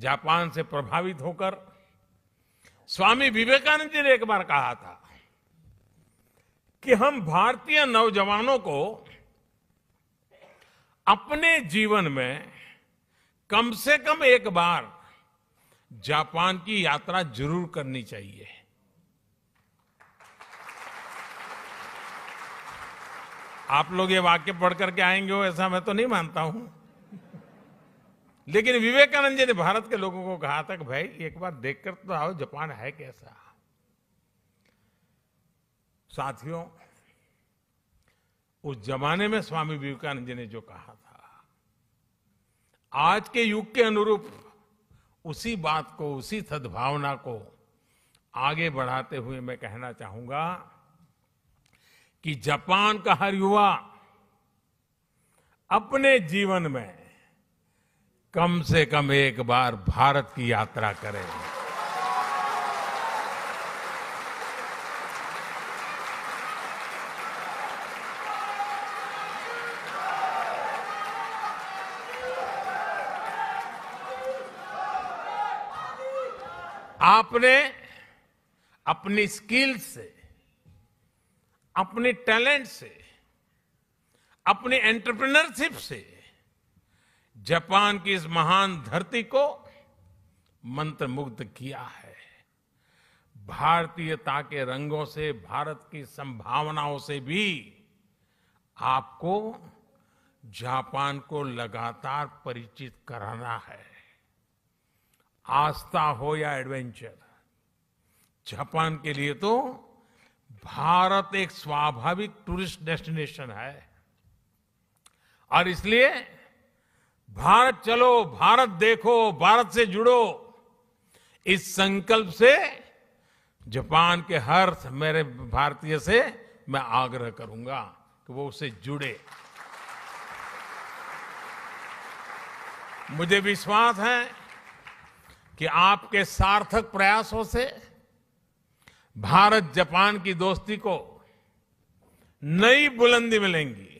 Japan से प्रभावित होकर स्वामी विवेकानंद जी ने एक बार कहा था कि हम भारतीय नौजवानों को अपने जीवन में कम से कम एक बार जापान की यात्रा जरूर करनी चाहिए आप लोग ये वाक्य पढ़ करके आएंगे हो ऐसा मैं तो नहीं मानता हूं लेकिन विवेकानंद जी ने भारत के लोगों को कहा था कि भाई एक बार देखकर तो आओ जापान है कैसा साथियों उस जमाने में स्वामी विवेकानंद जी ने जो कहा था आज के युग के अनुरूप उसी बात को उसी सद्भावना को आगे बढ़ाते हुए मैं कहना चाहूंगा कि जापान का हर युवा अपने जीवन में कम से कम एक बार भारत की यात्रा करें आपने अपनी स्किल से अपने टैलेंट से अपने एंटरप्रेन्योरशिप से जापान की इस महान धरती को मंत्र मुग्ध किया है भारतीयता के रंगों से भारत की संभावनाओं से भी आपको जापान को लगातार परिचित कराना है आस्था हो या एडवेंचर जापान के लिए तो भारत एक स्वाभाविक टूरिस्ट डेस्टिनेशन है और इसलिए भारत चलो भारत देखो भारत से जुड़ो इस संकल्प से जापान के हर मेरे भारतीय से मैं आग्रह करूंगा कि वो उससे जुड़े मुझे विश्वास है कि आपके सार्थक प्रयासों से भारत जापान की दोस्ती को नई बुलंदी मिलेंगी